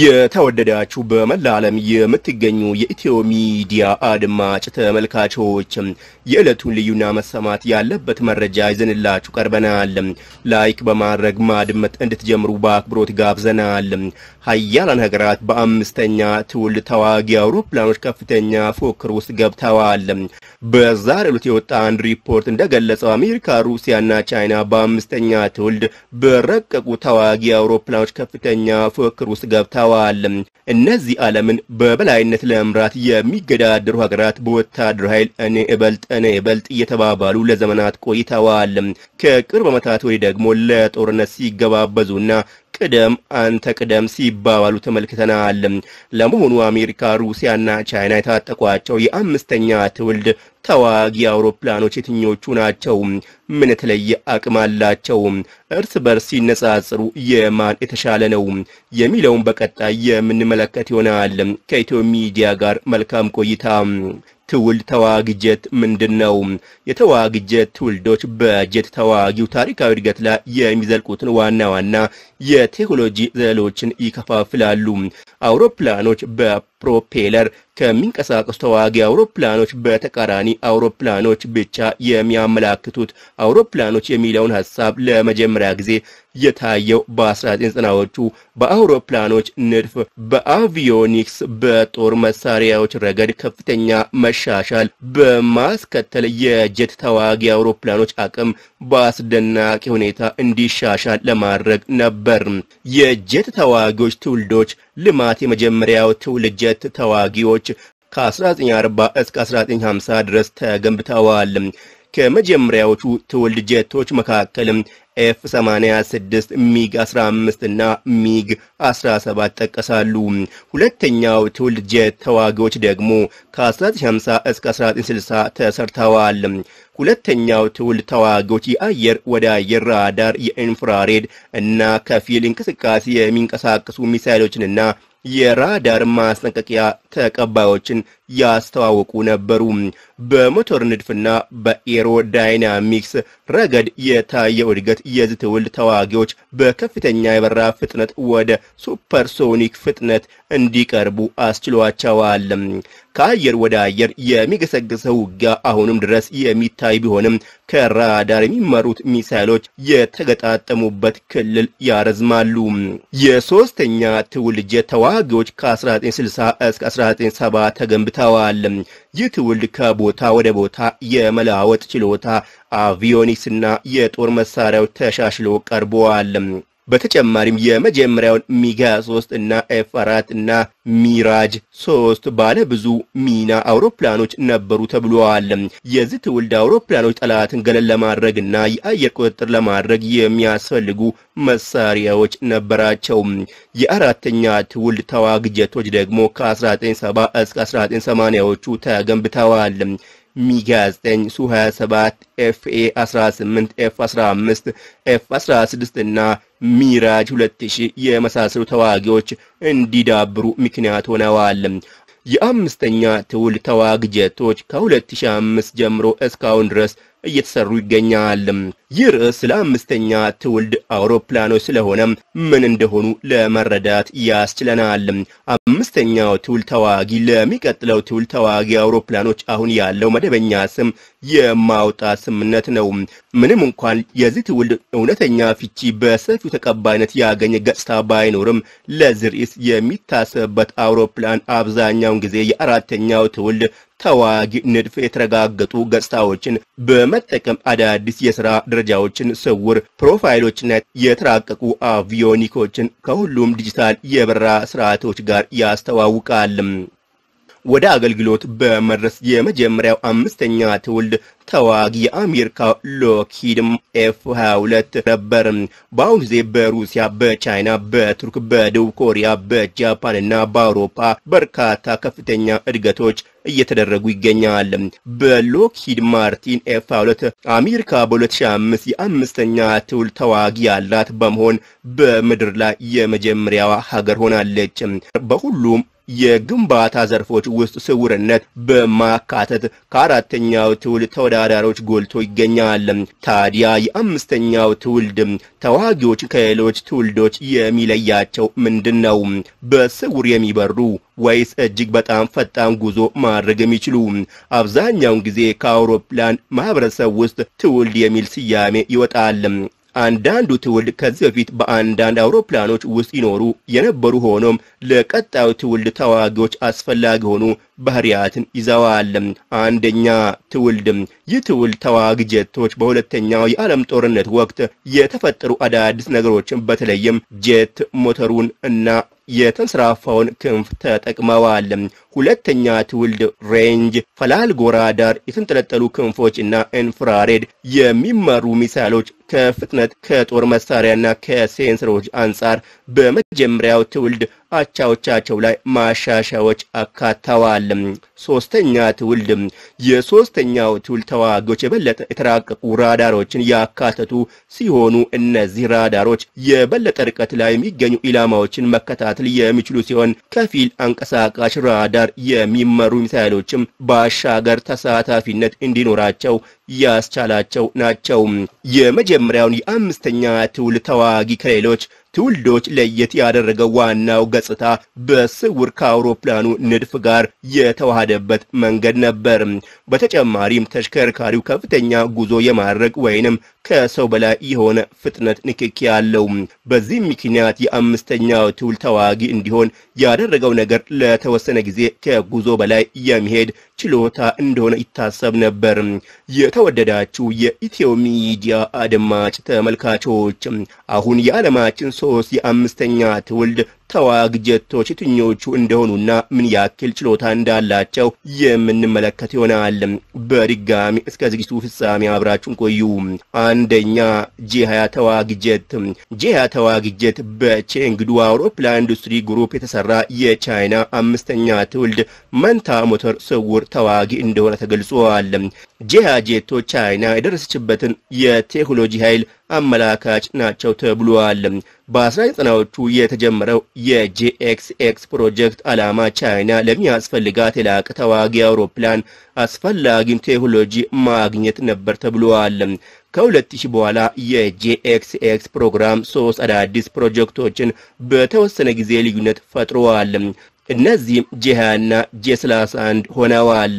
የተወደዳችሁ በመላ ዓለም የምትገኙ የኢትዮ ሚዲያ አድማጭ ተመልካቾች የዕለቱን ልዩና መሰማት ያለበት መረጃ ይዘንላችሁ ቀርበናል። ላይክ በማድረግ ማድመጥ እንድትጀምሩ በአክብሮት ጋብዘናል። ሀያላን ሀገራት በአምስተኛ ትውልድ ተዋጊ አውሮፕላኖች ከፍተኛ ፉክክር ውስጥ ገብተዋል። በዛሬው ዕለት የወጣ አንድ ሪፖርት እንደገለጸው አሜሪካ፣ ሩሲያና ቻይና በአምስተኛ ትውልድ በረቀቁ ተዋጊ አውሮፕላኖች ከፍተኛ ፉክክር ውስጥ ገብተዋል። ተዋል እነዚህ ዓለምን በበላይነት ለመምራት የሚገዳደሩ ሀገራት በወታደር ኃይል እኔ እበልጥ እኔ እበልጥ እየተባባሉ ለዘመናት ቆይተዋል። ከቅርብ ዓመታት ወዲህ ደግሞ ለጦርነት ሲገባበዙና ቅደም አንተ ቅደም ሲባባሉ ተመልክተናል። ለመሆኑ አሜሪካ፣ ሩሲያና ቻይና የታጠቋቸው የአምስተኛ ትውልድ ተዋጊ አውሮፕላኖች የትኞቹ ናቸው? ምን የተለየ አቅም አላቸው? እርስ በርስ ሲነጻጽሩ የማን የተሻለ ነው የሚለውን በቀጣይ የምንመለከት ይሆናል። ከኢትዮ ሚዲያ ጋር መልካም ቆይታ ትውልድ ተዋጊ ጀት ምንድን ነው? የተዋጊ ጀት ትውልዶች በጀት ተዋጊው ታሪካዊ እድገት ላይ የሚዘልቁትን ዋና ዋና የቴክኖሎጂ ዘሎችን ይከፋፍላሉ። አውሮፕላኖች በፕሮፔለር ከሚንቀሳቀሱ ተዋጊ አውሮፕላኖች በተቃራኒ አውሮፕላኖች ብቻ የሚያመላክቱት አውሮፕላኖች የሚለውን ሀሳብ ለመጀመሪያ ጊዜ የታየው በ1990ዎቹ በአውሮፕላኖች ንድፍ፣ በአቪዮኒክስ፣ በጦር መሳሪያዎች ረገድ ከፍተኛ መሻ መሻሻል በማስከተል የጀት ተዋጊ አውሮፕላኖች አቅም በአስደናቂ ሁኔታ እንዲሻሻል ለማድረግ ነበር። የጀት ተዋጊዎች ትውልዶች ልማት የመጀመሪያው ትውልድ ጀት ተዋጊዎች ከ1940 እስከ 1950 ድረስ ተገንብተዋል። ከመጀመሪያዎቹ ትውልድ ጀቶች መካከልም ኤፍ 86 ሚግ 15 እና ሚግ 17 ጠቀሳሉ። ሁለተኛው ትውልድ ጄት ተዋጊዎች ደግሞ ከ1950 እስከ 1960 ተሰርተዋል። ሁለተኛው ትውልድ ተዋጊዎች የአየር ወደ አየር ራዳር፣ የኢንፍራሬድ እና ከፊል እንቅስቃሴ የሚንቀሳቀሱ ሚሳይሎችንና የራዳር ማስጠንቀቂያ ተቀባዮችን ያስተዋወቁ ነበሩ። በሞተር ንድፍና በኤሮዳይናሚክስ ረገድ የታየው እድገት የዚህ ትውልድ ተዋጊዎች በከፍተኛ የበራ ፍጥነት ወደ ሱፐርሶኒክ ፍጥነት እንዲቀርቡ አስችሏቸዋል። ከአየር ወደ አየር የሚገሰግሰው ውጊያ አሁንም ድረስ የሚታይ ቢሆንም ከራዳር የሚመሩት ሚሳይሎች የተገጣጠሙበት ክልል ያረዝማሉ። የሶስተኛ ትውልድ ተዋጊዎች ከ1960 እስከ 1970 ተገንብተዋል። ይህ ትውልድ ከቦታ ወደ ቦታ የመለዋወጥ ችሎታ አቪዮኒክስ የአዲስና የጦር መሳሪያዎች ተሻሽሎ ቀርበዋል። በተጨማሪም የመጀመሪያውን ሚጋ 3 እና ኤፍ 4 እና ሚራጅ 3 ባለ ብዙ ሚና አውሮፕላኖች ነበሩ ተብሏል። የዚህ ትውልድ አውሮፕላኖች ጠላትን ገለል ለማድረግና የአየር ቁጥጥር ለማድረግ የሚያስፈልጉ መሳሪያዎች ነበራቸው። የአራተኛ ትውልድ ተዋጊ ጀቶች ደግሞ ከ1970 እስከ 1980ዎቹ ተገንብተዋል። ሚግ 29 ሱ 27 ኤፍኤ 18 ኤፍ 15 ኤፍ 16 እና ሚራጅ 2000 የመሳሰሉ ተዋጊዎች እንዲዳብሩ ምክንያት ሆነዋል። የአምስተኛ ትውልድ ተዋጊ ጀቶች ከ2005 ጀምሮ እስካሁን ድረስ እየተሰሩ ይገኛል። ይህ ርዕስ ለአምስተኛ ትውልድ አውሮፕላኖች ስለሆነ ምን እንደሆኑ ለመረዳት ያስችለናል። አምስተኛው ትውልድ ተዋጊ ለሚቀጥለው ትውልድ ተዋጊ አውሮፕላኖች አሁን ያለው መደበኛ ስም የማውጣት ስምምነት ነው። ምንም እንኳን የዚህ ትውልድ እውነተኛ ፍቺ በሰፊው ተቀባይነት ያገኘ ገጽታ ባይኖርም ለዚህ ርዕስ የሚታሰብበት አውሮፕላን አብዛኛውን ጊዜ የአራተኛው ትውልድ ተዋጊ ንድፍ የተረጋገጡ ገጽታዎችን በመጠቀም አዳዲስ የሥራ ደረጃዎችን፣ ስውር ፕሮፋይሎችና የተራቀቁ አቪዮኒኮችን ከሁሉም ዲጂታል የበረራ ስርዓቶች ጋር ያስተዋውቃል። ወደ አገልግሎት በመድረስ የመጀመሪያው አምስተኛ ትውልድ ተዋጊ የአሜሪካ ሎኪድ ኤፍ 22 ነበር። በአሁኑ ጊዜ በሩሲያ፣ በቻይና፣ በቱርክ፣ በደቡብ ኮሪያ፣ በጃፓን እና በአውሮፓ በርካታ ከፍተኛ እድገቶች እየተደረጉ ይገኛል። በሎኪድ ማርቲን ኤፍ 22 አሜሪካ በ2005 የአምስተኛ ትውልድ ተዋጊ ያላት በመሆን በምድር ላይ የመጀመሪያዋ ሀገር ሆናለች። በሁሉም የግንባታ ዘርፎች ውስጥ ስውርነት በማካተት ከአራተኛው ትውልድ ተወዳዳሪዎች ጎልቶ ይገኛል። ታዲያ የአምስተኛው ትውልድ ተዋጊዎች ከሌሎች ትውልዶች የሚለያቸው ምንድን ነው? በስውር የሚበሩ ወይስ እጅግ በጣም ፈጣን ጉዞ ማድረግ የሚችሉ? አብዛኛውን ጊዜ ከአውሮፕላን ማህበረሰብ ውስጥ ትውልድ የሚል ስያሜ ይወጣል። አንዳንዱ ትውልድ ከዚህ በፊት በአንዳንድ አውሮፕላኖች ውስጥ ይኖሩ የነበሩ ሆኖም ለቀጣዩ ትውልድ ተዋጊዎች አስፈላጊ ሆኑ ባህሪያትን ይዘዋል። አንደኛ ትውልድ ይህ ትውልድ ተዋጊ ጀቶች በሁለተኛው የዓለም ጦርነት ወቅት የተፈጠሩ አዳዲስ ነገሮችን በተለይም ጀት ሞተሩን እና የተንሰራፋውን ክንፍ ተጠቅመዋል። ሁለተኛ ትውልድ ሬንጅ ፈላልጎ ራዳር፣ የተንጠለጠሉ ክንፎች እና ኢንፍራሬድ የሚመሩ ሚሳይሎች ከፍጥነት ከጦር መሳሪያና ከሴንሰሮች አንጻር በመጀመሪያው ትውልድ አቻዎቻቸው ላይ ማሻሻዎች አካተዋል። ሶስተኛ ትውልድ የሶስተኛው ትውልድ ተዋጊዎች የበለጠ የተራቀቁ ራዳሮችን ያካተቱ ሲሆኑ እነዚህ ራዳሮች የበለጠ ርቀት ላይ የሚገኙ ኢላማዎችን መከታተል የሚችሉ ሲሆን ከፊል አንቀሳቃሽ ራዳር የሚመሩ ሚሳይሎችም ባሻገር ተሳታፊነት እንዲኖራቸው ያስቻላቸው ናቸው። የመጀመሪያውን የአምስተኛ ትውልድ ተዋጊ ከሌሎች ትውልዶች ለየት ያደረገው ዋናው ገጽታ በስውር ከአውሮፕላኑ ንድፍ ጋር የተዋሃደበት መንገድ ነበር። በተጨማሪም ተሽከርካሪው ከፍተኛ ጉዞ የማድረግ ወይንም ከሰው በላይ የሆነ ፍጥነት ንክኪ አለው። በዚህም ምክንያት የአምስተኛው ትውልድ ተዋጊ እንዲሆን ያደረገው ነገር ለተወሰነ ጊዜ ከጉዞ በላይ የሚሄድ ችሎታ እንደሆነ ይታሰብ ነበር። የተወደዳችሁ የኢትዮ ሚዲያ አድማጭ ተመልካቾች አሁን የዓለማችን ሶስት የአምስተኛ ትውልድ ተዋጊ ጀቶች የትኞቹ እንደሆኑና ምን ያክል ችሎታ እንዳላቸው የምንመለከት ይሆናል። በድጋሚ እስከ ዝግጅቱ ፍጻሜ አብራችሁን ቆዩ። አንደኛ ጂ20 ተዋጊ ጀት። ጂ20 ተዋጊ ጀት በቼንግዱ አውሮፕላን ኢንዱስትሪ ግሩፕ የተሰራ የቻይና አምስተኛ ትውልድ መንታ ሞተር ስውር ተዋጊ እንደሆነ ተገልጿል። ጂ20 ጀቶች ቻይና የደረሰችበትን የቴክኖሎጂ ኃይል አመላካች ናቸው ተብሏል። በ1990ዎቹ የተጀመረው የጂኤክስኤክስ ፕሮጀክት ዓላማ ቻይና ለሚያስፈልጋት የላቅ ተዋጊ አውሮፕላን አስፈላጊውን ቴክኖሎጂ ማግኘት ነበር ተብሏል። ከ2000 በኋላ የጂኤክስኤክስ ፕሮግራም ሶስት አዳዲስ ፕሮጀክቶችን በተወሰነ ጊዜ ልዩነት ፈጥሯል። እነዚህም ጄሃና ጄ31 ሆነዋል።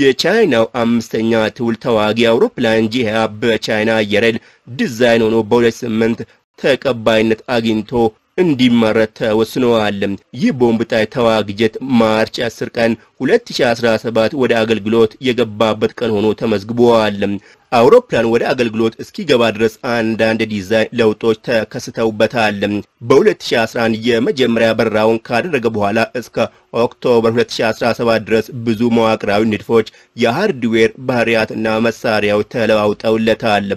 የቻይናው አምስተኛ ትውል ተዋጊ አውሮፕላን ጄሃ በቻይና አየር ኃይል ዲዛይን ሆኖ በ28 ተቀባይነት አግኝቶ እንዲመረት ተወስነዋል። ይህ ቦምብ ጣይ ተዋጊ ጀት ማርች 10 ቀን 2017 ወደ አገልግሎት የገባበት ቀን ሆኖ ተመዝግቧል። አውሮፕላን ወደ አገልግሎት እስኪገባ ድረስ አንዳንድ ዲዛይን ለውጦች ተከስተውበታል። በ2011 የመጀመሪያ በረራውን ካደረገ በኋላ እስከ ኦክቶበር 2017 ድረስ ብዙ መዋቅራዊ ንድፎች፣ የሃርድዌር ባህሪያትና መሳሪያዎች ተለዋውጠውለታል።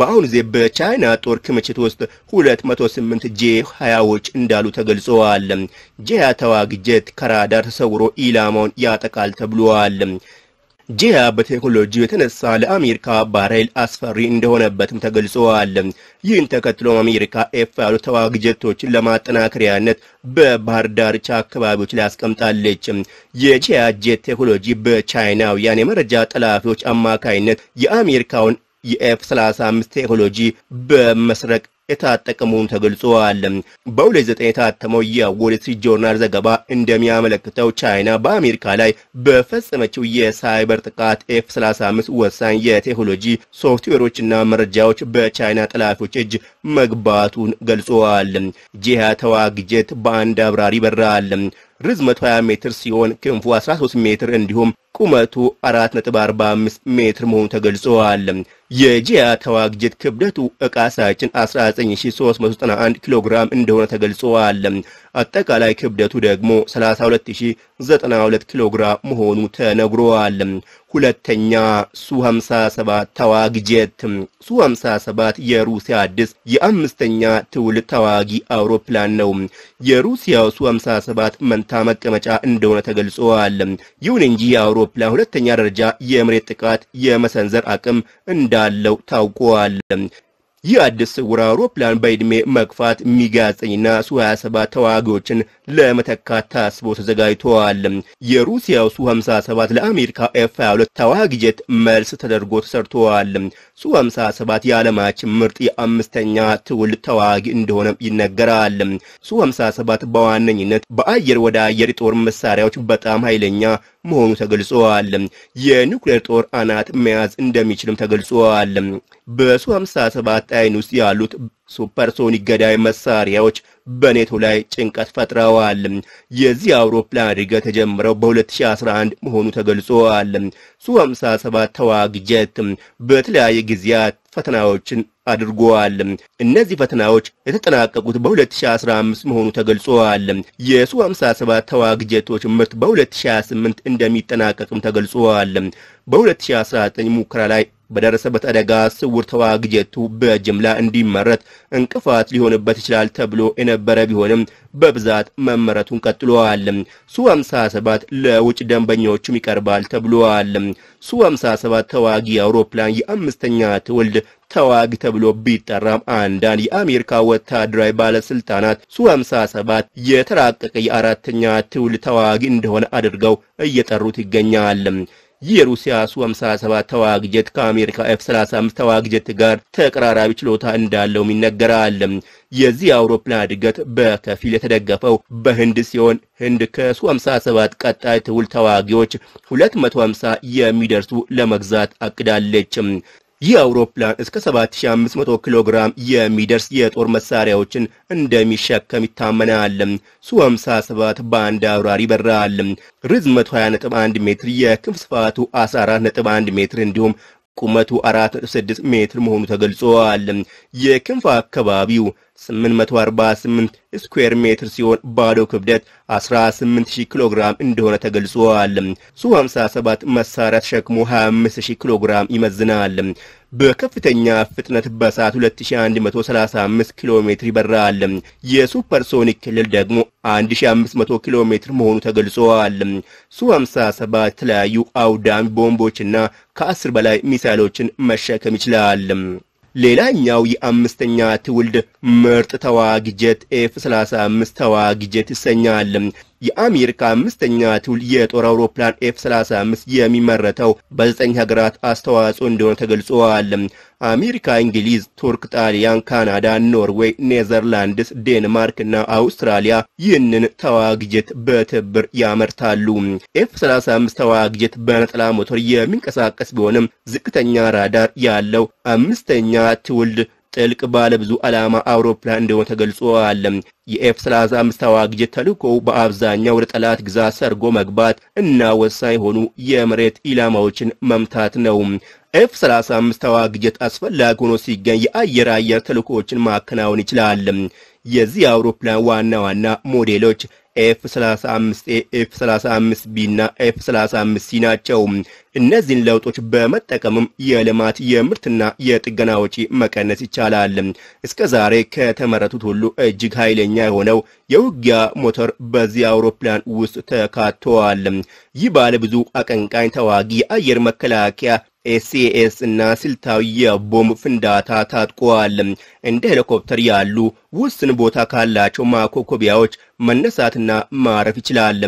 በአሁኑ ጊዜ በቻይና ጦር ክምችት ውስጥ 208 ጄ ሀያዎች እንዳሉ ተገልጸዋል። ጄያ ተዋጊ ከራዳር ተሰውሮ ኢላማውን ያጠቃል ተብሏል። ጂያ በቴክኖሎጂ የተነሳ ለአሜሪካ ባራይል አስፈሪ እንደሆነበትም ተገልጿል። ይህን ተከትሎም አሜሪካ ኤፍ ያሉ ተዋጊ ጀቶችን ለማጠናከሪያነት በባህር ዳርቻ አካባቢዎች ላይ አስቀምጣለች። የጂያ ጄት ቴክኖሎጂ በቻይናውያን የመረጃ ጠላፊዎች አማካይነት የአሜሪካውን የኤፍ 35 ቴክኖሎጂ በመስረቅ የታጠቀ መሆኑ ተገልጿል። በ2009 የታተመው የዎል ስትሪት ጆርናል ዘገባ እንደሚያመለክተው ቻይና በአሜሪካ ላይ በፈጸመችው የሳይበር ጥቃት ኤፍ 35 ወሳኝ የቴክኖሎጂ ሶፍትዌሮችና መረጃዎች በቻይና ጠላፊዎች እጅ መግባቱን ገልጿል። ጂሃ ተዋጊ በአንድ አብራሪ በራል። ርዝመቱ 20 ሜትር ሲሆን ክንፉ 13 ሜትር እንዲሁም ቁመቱ 4.45 ሜትር መሆኑ ተገልጿል። የጂያ ተዋግጅት ክብደቱ እቃ ሳጥን 19391 ኪሎ ግራም እንደሆነ ተገልጿል። አጠቃላይ ክብደቱ ደግሞ 32092 ኪሎ ግራም መሆኑ ተነግሯል። ሁለተኛ ሱ57 ተዋጊ ጀት ሱ57 የሩሲያ አዲስ የአምስተኛ ትውልድ ተዋጊ አውሮፕላን ነው። የሩሲያው ሱ57 መንታ መቀመጫ እንደሆነ ተገልጿል። ይሁን እንጂ የአውሮ አውሮፕላን ሁለተኛ ደረጃ የመሬት ጥቃት የመሰንዘር አቅም እንዳለው ታውቋል። ይህ አዲስ ስውር አውሮፕላን በዕድሜ መግፋት ሚግ 29ና ሱ 27 ተዋጊዎችን ለመተካት ታስቦ ተዘጋጅተዋል። የሩሲያው ሱ 57 ለአሜሪካ ኤፍ 22 ተዋጊ ጀት መልስ ተደርጎ ተሰርተዋል። ሱ 57 የዓለማችን ምርጥ የአምስተኛ ትውልድ ተዋጊ እንደሆነ ይነገራል። ሱ 57 በዋነኝነት በአየር ወደ አየር የጦር መሳሪያዎች በጣም ኃይለኛ መሆኑ ተገልጿል። የኒውክሌር ጦር አናት መያዝ እንደሚችልም ተገልጿል። በሱ 57 አይን ውስጥ ያሉት ሱፐርሶኒክ ገዳይ መሳሪያዎች በኔቶ ላይ ጭንቀት ፈጥረዋል። የዚህ አውሮፕላን እድገት የጀመረው በ2011 መሆኑ ተገልጿል። ሱ57 ተዋጊ ጀት በተለያየ ጊዜያት ፈተናዎችን አድርጓል። እነዚህ ፈተናዎች የተጠናቀቁት በ2015 መሆኑ ተገልጿል። የሱ57 ተዋጊ ጀቶች ምርት በ2028 እንደሚጠናቀቅም ተገልጿል። በ2019 ሙከራ ላይ በደረሰበት አደጋ ስውር ተዋጊ ጀቱ በጅምላ እንዲመረት እንቅፋት ሊሆንበት ይችላል ተብሎ የነበረ ቢሆንም በብዛት መመረቱን ቀጥሏል። ሱ 57 ለውጭ ደንበኞቹም ይቀርባል ተብሏል። ሱ 57 ተዋጊ አውሮፕላን የአምስተኛ ትውልድ ተዋጊ ተብሎ ቢጠራም አንዳንድ የአሜሪካ ወታደራዊ ባለስልጣናት ሱ 57 የተራቀቀ የአራተኛ ትውልድ ተዋጊ እንደሆነ አድርገው እየጠሩት ይገኛል። የሩሲያ ሱ 57 ተዋጊ ጀት ከአሜሪካ ኤፍ 35 ተዋጊ ጀት ጋር ተቀራራቢ ችሎታ እንዳለውም ይነገራል። የዚህ አውሮፕላን እድገት በከፊል የተደገፈው በህንድ ሲሆን ህንድ ከሱ 57 ቀጣይ ትውል ተዋጊዎች 250 የሚደርሱ ለመግዛት አቅዳለች። ይህ አውሮፕላን እስከ 7500 ኪሎ ግራም የሚደርስ የጦር መሳሪያዎችን እንደሚሸከም ይታመናል። ሱ 57 በአንድ አብራሪ ይበራል። ርዝመቱ 121 ሜትር፣ የክንፍ ስፋቱ 14.1 ሜትር እንዲሁም ቁመቱ 4.6 ሜትር መሆኑ ተገልጿል። የክንፍ አካባቢው 848 ስኩዌር ሜትር ሲሆን ባዶ ክብደት 18000 ኪሎ ግራም እንደሆነ ተገልጿል። ሱ57 መሳሪያ ተሸክሞ 25000 ኪሎ ግራም ይመዝናል። በከፍተኛ ፍጥነት በሰዓት 2135 ኪሎ ሜትር ይበራል። የሱፐርሶኒክ ክልል ደግሞ 1500 ኪሎ ሜትር መሆኑ ተገልጿል። ሱ57 የተለያዩ አውዳሚ ቦምቦችና ከ10 በላይ ሚሳይሎችን መሸከም ይችላል። ሌላኛው የአምስተኛ ትውልድ ምርጥ ተዋጊ ጀት ኤፍ 35 ተዋጊ ጀት ይሰኛል። የአሜሪካ አምስተኛ ትውልድ የጦር አውሮፕላን ኤፍ 35 የሚመረተው በዘጠኝ ሀገራት አስተዋጽኦ እንደሆነ ተገልጿል። አሜሪካ፣ እንግሊዝ፣ ቱርክ፣ ጣሊያን፣ ካናዳ፣ ኖርዌይ፣ ኔዘርላንድስ፣ ዴንማርክ እና አውስትራሊያ ይህንን ተዋግጀት በትብር ያመርታሉ። ኤፍ 35 ተዋግጀት በነጠላ ሞተር የሚንቀሳቀስ ቢሆንም ዝቅተኛ ራዳር ያለው አምስተኛ ትውልድ ጥልቅ ባለብዙ ዓላማ አውሮፕላን እንደሆነ አለ። የኤፍ 35 ተዋግጀት ተልእኮው በአብዛኛው ወደ ጠላት ግዛት ሰርጎ መግባት እና ወሳኝ የሆኑ የመሬት ኢላማዎችን መምታት ነው። ኤፍ 35 ተዋጊ ጀት አስፈላጊ ሆኖ ሲገኝ የአየር አየር ተልእኮዎችን ማከናወን ይችላል። የዚህ አውሮፕላን ዋና ዋና ሞዴሎች ኤፍ 35 ኤ፣ ኤፍ 35 ቢ እና ኤፍ 35 ሲ ናቸው። እነዚህን ለውጦች በመጠቀምም የልማት የምርትና የጥገና ወጪ መቀነስ ይቻላል። እስከ ዛሬ ከተመረቱት ሁሉ እጅግ ኃይለኛ የሆነው የውጊያ ሞተር በዚህ አውሮፕላን ውስጥ ተካተዋል። ይህ ባለብዙ አቀንቃኝ ተዋጊ የአየር መከላከያ ኤስኤስ እና ስልታዊ የቦምብ ፍንዳታ ታጥቋል። እንደ ሄሊኮፕተር ያሉ ውስን ቦታ ካላቸው ማኮኮቢያዎች መነሳትና ማረፍ ይችላል።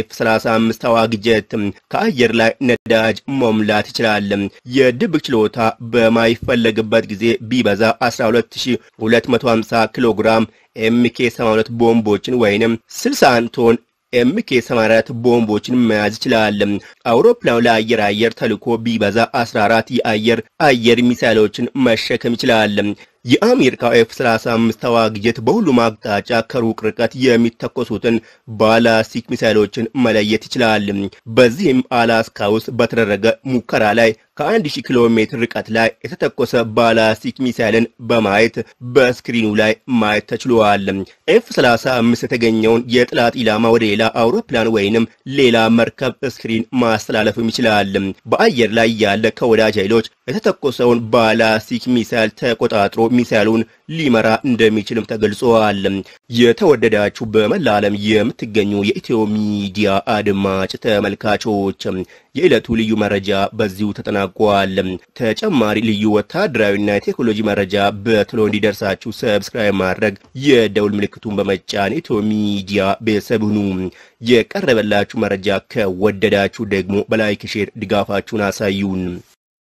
ኤፍ 35 ተዋጊ ጀት ከአየር ላይ ነዳጅ መሙላት ይችላል። የድብቅ ችሎታ በማይፈለግበት ጊዜ ቢበዛ 12250 ኪሎ ግራም ኤምኬ 82 ቦምቦችን ወይንም 61 ቶን ኤምኬ 84 ቦምቦችን መያዝ ይችላል። አውሮፕላኑ ለአየር አየር ተልኮ ቢበዛ 14 የአየር አየር ሚሳይሎችን መሸከም ይችላል። የአሜሪካ ኤፍ 35 ተዋጊ ጀት በሁሉም አቅጣጫ ከሩቅ ርቀት የሚተኮሱትን ባላስቲክ ሚሳይሎችን መለየት ይችላል። በዚህም አላስካ ውስጥ በተደረገ ሙከራ ላይ ከአንድ ሺህ ኪሎ ሜትር ርቀት ላይ የተተኮሰ ባላስቲክ ሚሳይልን በማየት በስክሪኑ ላይ ማየት ተችሏል። ኤፍ 35 የተገኘውን የጥላት ኢላማ ወደ ሌላ አውሮፕላን ወይንም ሌላ መርከብ ስክሪን ማስተላለፍም ይችላል። በአየር ላይ ያለ ከወዳጅ ኃይሎች የተተኮሰውን ባላስቲክ ሚሳይል ተቆጣጥሮ ሚሳይሉን ሊመራ እንደሚችልም ተገልጿል። የተወደዳችሁ በመላ ዓለም የምትገኙ የኢትዮ ሚዲያ አድማጭ ተመልካቾች የዕለቱ ልዩ መረጃ በዚሁ ተጠናቋል። ተጨማሪ ልዩ ወታደራዊና የቴክኖሎጂ መረጃ በቶሎ እንዲደርሳችሁ ሰብስክራይብ ማድረግ፣ የደውል ምልክቱን በመጫን ኢትዮ ሚዲያ ቤተሰብ ሁኑ። የቀረበላችሁ መረጃ ከወደዳችሁ ደግሞ በላይክ ሼር ድጋፋችሁን አሳዩን።